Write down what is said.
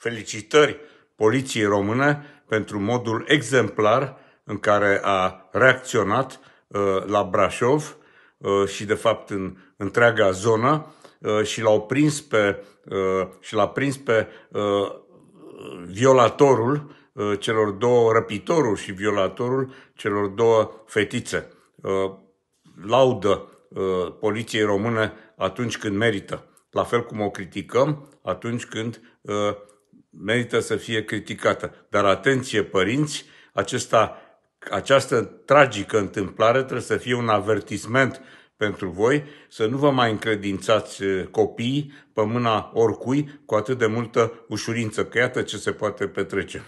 Felicitări poliției române pentru modul exemplar în care a reacționat uh, la Brașov uh, și de fapt în întreaga zonă uh, și l-au prins pe, și l-a prins pe violatorul celor două, răpitorul și violatorul celor două fetițe. Laudă poliției române atunci când merită, la fel cum o criticăm atunci când merită să fie criticată. Dar atenție, părinți, acesta, această tragică întâmplare trebuie să fie un avertisment pentru voi să nu vă mai încredințați eh, copiii pe mâna oricui cu atât de multă ușurință, că iată ce se poate petrece.